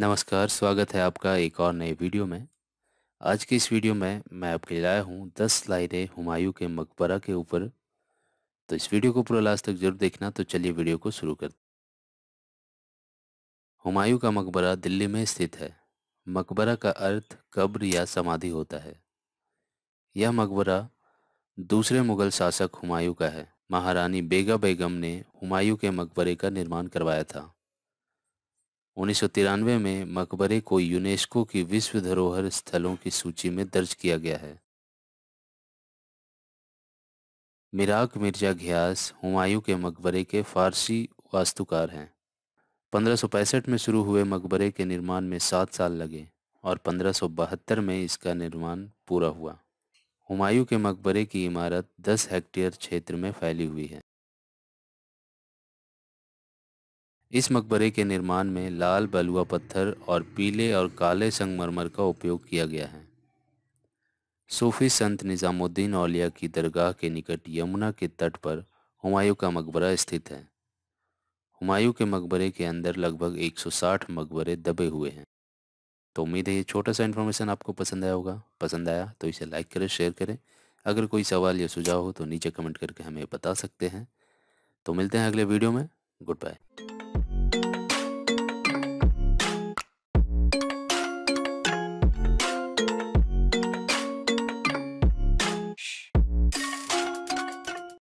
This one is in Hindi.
नमस्कार स्वागत है आपका एक और नए वीडियो में आज के इस वीडियो में मैं आपके लाया हूँ दस लाइनें हुमायूं के मकबरा के ऊपर तो इस वीडियो को पूरा लास्ट तक जरूर देखना तो चलिए वीडियो को शुरू करते हुमायूं का मकबरा दिल्ली में स्थित है मकबरा का अर्थ कब्र या समाधि होता है यह मकबरा दूसरे मुगल शासक हुमायूं का है महारानी बेगा बेगम ने हुमायूं के मकबरे का निर्माण करवाया था उन्नीस में मकबरे को यूनेस्को की विश्व धरोहर स्थलों की सूची में दर्ज किया गया है मिराक मिर्जा घियास हुमायूं के मकबरे के फारसी वास्तुकार हैं 1565 में शुरू हुए मकबरे के निर्माण में सात साल लगे और 1572 में इसका निर्माण पूरा हुआ हुमायूं के मकबरे की इमारत 10 हेक्टेयर क्षेत्र में फैली हुई है इस मकबरे के निर्माण में लाल बलुआ पत्थर और पीले और काले संगमरमर का उपयोग किया गया है सूफी संत निज़ामुद्दीन औलिया की दरगाह के निकट यमुना के तट पर हुमायूं का मकबरा स्थित है हुमायूं के मकबरे के अंदर लगभग 160 मकबरे दबे हुए हैं तो उम्मीद है ये छोटा सा इन्फॉर्मेशन आपको पसंद आया होगा पसंद आया तो इसे लाइक करें शेयर करें अगर कोई सवाल या सुझाव हो तो नीचे कमेंट करके हमें बता सकते हैं तो मिलते हैं अगले वीडियो में गुड बाय